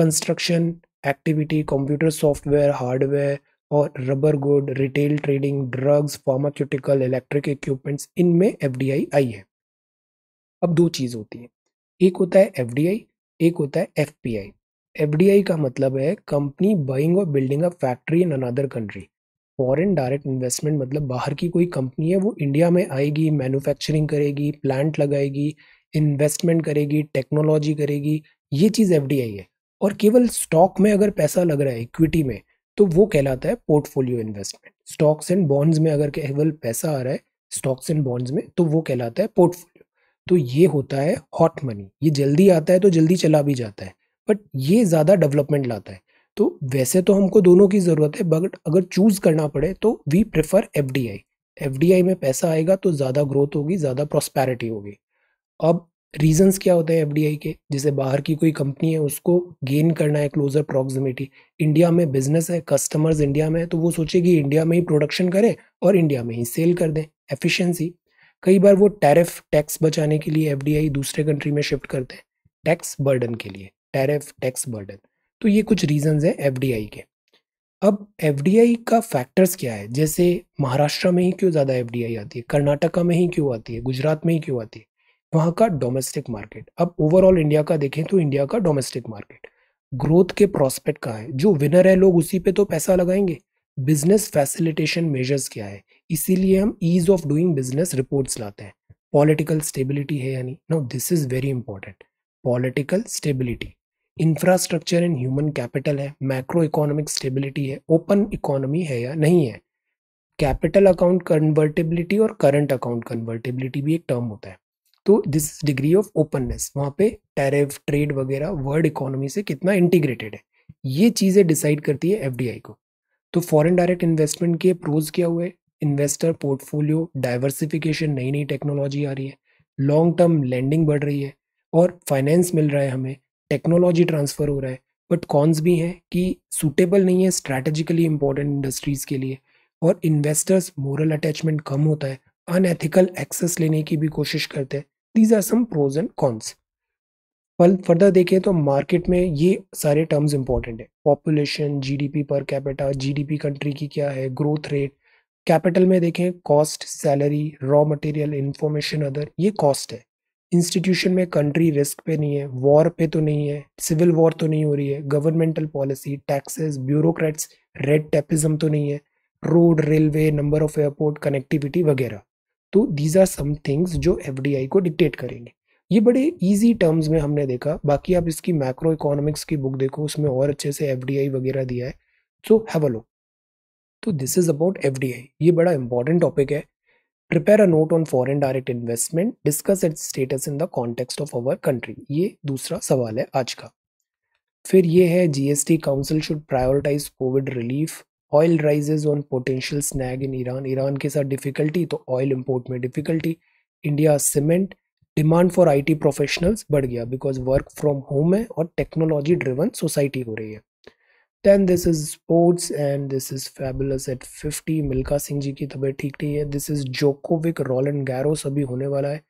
construction activity computer software hardware और rubber good retail trading drugs pharmaceutical electric equipments इनमें एफ डी आई आई है अब दो चीज़ होती है एक होता है एफ डी आई एक होता है एफ पी आई एफडीआई का मतलब है कंपनी बाइंग और building a factory in another country foreign direct investment मतलब बाहर की कोई कंपनी है वो इंडिया में आएगी मैन्युफैक्चरिंग करेगी प्लांट लगाएगी इन्वेस्टमेंट करेगी टेक्नोलॉजी करेगी ये चीज़ एफ है और केवल स्टॉक में अगर पैसा लग रहा है इक्विटी में तो वो कहलाता है portfolio investment stocks and bonds में अगर केवल पैसा आ रहा है स्टॉक्स एंड बॉन्ड्स में तो वो कहलाता है पोर्टफोलियो तो ये होता है हॉट मनी ये जल्दी आता है तो जल्दी चला भी जाता है बट ये ज़्यादा डेवलपमेंट लाता है तो वैसे तो हमको दोनों की ज़रूरत है बट अगर चूज़ करना पड़े तो we prefer F D I F D I में पैसा आएगा तो ज़्यादा ग्रोथ होगी ज़्यादा प्रॉस्पैरिटी होगी अब रीजंस क्या होते हैं एफ के जैसे बाहर की कोई कंपनी है उसको गेन करना है क्लोजर प्रॉक्सिमिटी इंडिया में बिजनेस है कस्टमर्स इंडिया में है तो वो सोचेगी इंडिया में ही प्रोडक्शन करें और इंडिया में ही सेल कर दें एफिशिएंसी कई बार वो टैरिफ टैक्स बचाने के लिए एफ दूसरे कंट्री में शिफ्ट करते हैं टैक्स बर्डन के लिए टैरिफ टैक्स बर्डन तो ये कुछ रीजंस है एफ के अब एफ का फैक्टर्स क्या है जैसे महाराष्ट्र में ही क्यों ज़्यादा एफ आती है कर्नाटका में ही क्यों आती है गुजरात में ही क्यों आती है वहाँ का डोमेस्टिक मार्केट अब ओवरऑल इंडिया का देखें तो इंडिया का डोमेस्टिक मार्केट ग्रोथ के प्रॉस्पेक्ट का है जो विनर है लोग उसी पे तो पैसा लगाएंगे बिजनेस फैसिलिटेशन मेजर्स क्या है इसीलिए हम ease of doing business reports लाते हैं पॉलिटिकल स्टेबिलिटी है यानी no this is very important political stability infrastructure and human capital है मैक्रो इकोनॉमिक स्टेबिलिटी है ओपन इकोनॉमी है या नहीं है कैपिटल अकाउंट कन्वर्टेबिलिटी और करंट अकाउंट कन्वर्टेबिलिटी भी एक टर्म होता है तो दिस डिग्री ऑफ ओपननेस वहाँ पे टैरिफ ट्रेड वगैरह वर्ल्ड इकोनॉमी से कितना इंटीग्रेटेड है ये चीज़ें डिसाइड करती है एफ को तो फॉरेन डायरेक्ट इन्वेस्टमेंट के प्रोज क्या हुए इन्वेस्टर पोर्टफोलियो डाइवर्सिफिकेशन नई नई टेक्नोलॉजी आ रही है लॉन्ग टर्म लैंडिंग बढ़ रही है और फाइनेंस मिल रहा है हमें टेक्नोलॉजी ट्रांसफ़र हो रहा है बट कॉन्स भी हैं कि सूटेबल नहीं है स्ट्रैटेजिकली इंपॉर्टेंट इंडस्ट्रीज़ के लिए और इन्वेस्टर्स मोरल अटैचमेंट कम होता है अनएथिकल एक्सेस लेने की भी कोशिश करते हैं these are some pros and cons फल फर्दर देखें तो मार्केट में ये सारे टर्म्स इंपॉर्टेंट है population GDP per capita GDP country की क्या है ग्रोथ रेट कैपिटल में देखें cost salary raw material information other ये कॉस्ट है इंस्टीट्यूशन में कंट्री रिस्क पे नहीं है वॉर पे तो नहीं है सिविल वॉर तो नहीं हो रही है governmental policy taxes bureaucrats red tapeism तो नहीं है road railway number of airport connectivity वगैरह तो दीज आर सम थिंग्स जो एफ को डिक्टेट करेंगे ये बड़े ईजी टर्म्स में हमने देखा बाकी आप इसकी मैक्रो इकोनॉमिक्स की बुक देखो उसमें और अच्छे से एफ वगैरह दिया है सो हैव अ लुक तो दिस इज़ अबाउट एफ ये बड़ा इंपॉर्टेंट टॉपिक है prepare a note on foreign direct investment discuss its status in the context of our country ये दूसरा सवाल है आज का फिर ये है GST council should prioritize Covid relief oil rises on potential snag in Iran Iran के साथ डिफिकल्टी तो ऑयल इम्पोर्ट में difficulty India cement demand for I T professionals बढ़ गया बिकॉज वर्क फ्रॉम होम है और टेक्नोलॉजी ड्रिवन सोसाइटी हो रही है ten this is sports and this is fabulous at fifty Milkha Singh ji की तबीयत ठीक नहीं है this is Djokovic and Garros सभी होने वाला है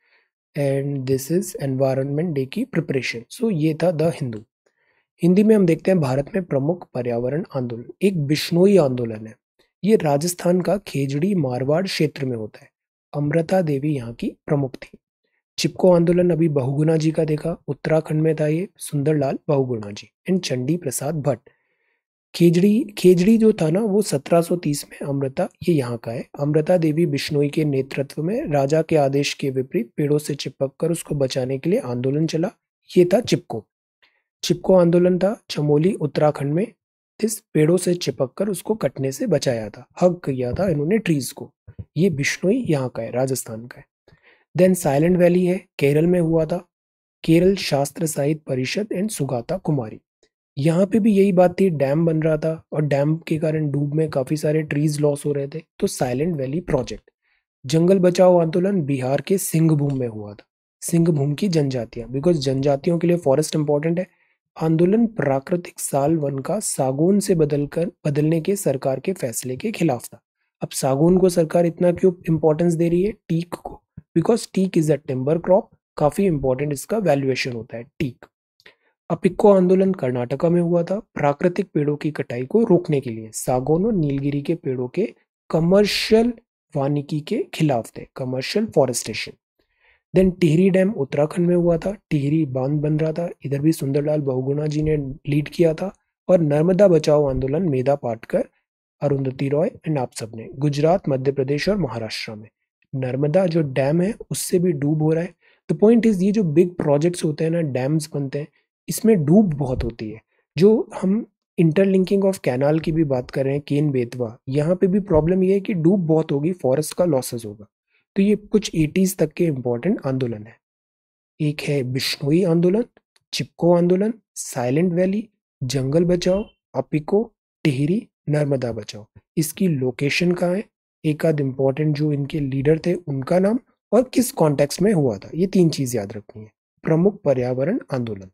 and this is environment day की प्रिपरेशन सो ये था द हिंदू हिंदी में हम देखते हैं भारत में प्रमुख पर्यावरण आंदोलन एक बिश्नोई आंदोलन है ये राजस्थान का खेजड़ी मारवाड़ क्षेत्र में होता है अमृता देवी यहाँ की प्रमुख थी चिपको आंदोलन अभी बहुगुणा जी का देखा उत्तराखंड में था ये सुंदरलाल बहुगुणा जी एंड चंडी प्रसाद भट्ट खेजड़ी खेजड़ी जो था ना वो 1730 में अमृता ये यहाँ का है अमृता देवी बिश्नोई के नेतृत्व में राजा के आदेश के विपरीत पेड़ों से चिपक कर उसको बचाने के लिए आंदोलन चला ये था चिपको चिपको आंदोलन था चमोली उत्तराखंड में इस पेड़ों से चिपक कर उसको कटने से बचाया था हक किया था इन्होंने ट्रीज को ये बिश्नोई यहाँ का है राजस्थान का है देन साइलेंट वैली है केरल में हुआ था केरल शास्त्र साहित्य परिषद एंड सुगाता कुमारी यहाँ पे भी यही बात थी डैम बन रहा था और डैम के कारण डूब में काफ़ी सारे ट्रीज लॉस हो रहे थे तो साइलेंट वैली प्रोजेक्ट जंगल बचाओ आंदोलन बिहार के सिंहभूम में हुआ था सिंहभूम की जनजातियां बिकॉज जनजातियों के लिए फॉरेस्ट इंपॉर्टेंट है आंदोलन प्राकृतिक साल वन का सागौन से बदलकर बदलने के सरकार के फैसले के खिलाफ था अब सागौन को सरकार इतना क्यों इंपॉर्टेंस दे रही है टीक को because teak is a timber crop काफ़ी इंपॉर्टेंट इसका वैल्यूएशन होता है टीक अपिक्को आंदोलन कर्नाटका में हुआ था प्राकृतिक पेड़ों की कटाई को रोकने के लिए सागौन और नीलगिरी के पेड़ों के कमर्शियल वानिकी के खिलाफ थे commercial forestation then Tehri dam Uttarakhand में हुआ था टिहरी बांध बन रहा था इधर भी सुंदरलाल बहुगुणा जी ने लीड किया था और नर्मदा बचाओ आंदोलन मेधा पाटकर अरुंधति रॉय एंड आप सब ने गुजरात मध्य प्रदेश और महाराष्ट्र में नर्मदा जो डैम है उससे भी डूब हो रहा है द पॉइंट इज ये जो बिग प्रोजेक्ट्स होते हैं ना डैम्स बनते हैं इसमें डूब बहुत होती है जो हम इंटरलिंकिंग ऑफ कैनाल की भी बात कर रहे हैं केन बेतवा यहाँ पे भी प्रॉब्लम ये है कि डूब बहुत होगी फॉरेस्ट का लॉसेस होगा तो ये कुछ एटीज़ तक के इम्पॉर्टेंट आंदोलन है एक है बिश्नोई आंदोलन चिपको आंदोलन साइलेंट वैली जंगल बचाओ अपिको टिहरी नर्मदा बचाओ इसकी लोकेशन कहाँ है एक आध इम्पॉर्टेंट जो इनके लीडर थे उनका नाम और किस कॉन्टेक्स्ट में हुआ था ये तीन चीज़ याद रखनी है प्रमुख पर्यावरण आंदोलन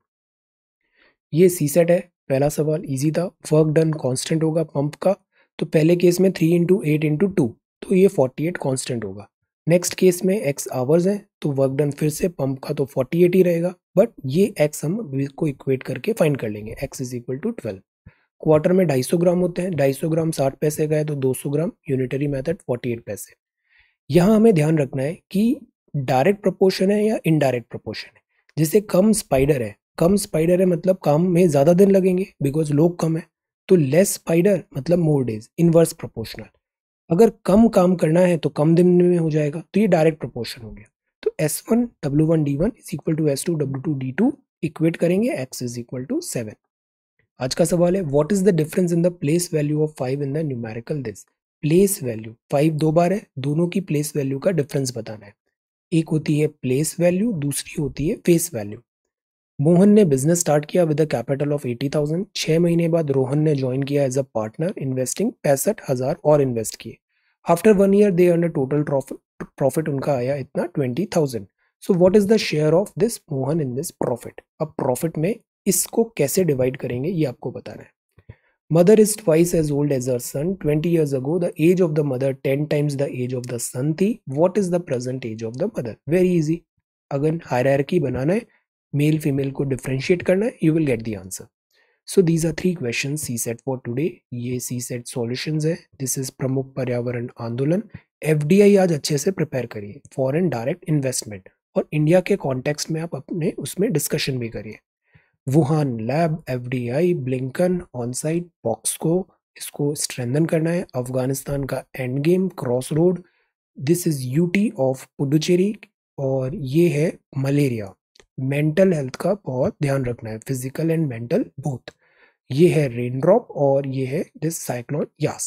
ये सी सेट है पहला सवाल इजी था वर्क डन कांस्टेंट होगा पंप का तो पहले केस में three into eight into two तो ये फोर्टी एट कॉन्स्टेंट होगा नेक्स्ट केस में एक्स आवर्स हैं तो वर्क डन फिर से पंप का तो फोर्टी एट ही रहेगा बट ये एक्स हम को इक्वेट करके फाइंड कर लेंगे x is equal to twelve quarter में सौ ग्राम होते हैं सौ ग्राम साठ पैसे का है तो सौ ग्राम यूनिटरी फोर्टी एट पैसे यहाँ हमें ध्यान रखना है कि डायरेक्ट प्रपोर्शन है या इनडायरेक्ट प्रपोर्शन है जैसे कम स्पाइडर है कम स्पाइडर है मतलब काम में ज़्यादा दिन लगेंगे बिकॉज लोग कम है तो लेस स्पाइडर मतलब मोर डेज इनवर्स प्रोपोर्शनल अगर कम काम करना है तो कम दिन में हो जाएगा तो ये डायरेक्ट प्रोपोर्शन हो गया तो S one W one D one is equal to S two W two D two equate करेंगे x is equal to seven आज का सवाल है what is the difference in the place value of five in the numerical this place value five दो बार है दोनों की प्लेस वैल्यू का डिफरेंस बताना है एक होती है प्लेस वैल्यू दूसरी होती है फेस वैल्यू मोहन ने बिजनेस स्टार्ट किया with a capital of eighty thousand छह महीने बाद रोहन ने ज्वाइन किया एज अ पार्टनर इन्वेस्टिंग पैंसठ हजार और इन्वेस्ट किए after one year they under total profit उनका आया इतना twenty thousand so what is the share of this Mohan in this profit अब प्रॉफिट में इसको कैसे डिवाइड करेंगे ये आपको बताना है mother is twice as old as our son twenty years ago the age of the mother ten times the age of the son थी what is the present age of the mother very easy अगर hierarchy बनाना है male female को differentiate करना है you will get the answer so these are three question C set for today ये C set solution है this is प्रमुख पर्यावरण आंदोलन एफ आज अच्छे से प्रिपेयर करिए फॉरन डायरेक्ट इन्वेस्टमेंट और इंडिया के कॉन्टेक्स्ट में आप अपने उसमें डिस्कशन भी करिए Wuhan lab F D I Blinken onsite box को इसको स्ट्रेंथन करना है अफगानिस्तान का end game cross road this is UT of Puducherry और ये है मलेरिया मेंटल हेल्थ का बहुत ध्यान रखना है फिजिकल एंड मेंटल बोथ ये है रेनड्रॉप और ये है this cyclone Yaas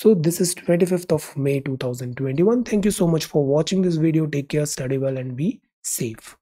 so this is twenty fifth of May two thousand twenty one thank you so much for watching this video take care study well and be safe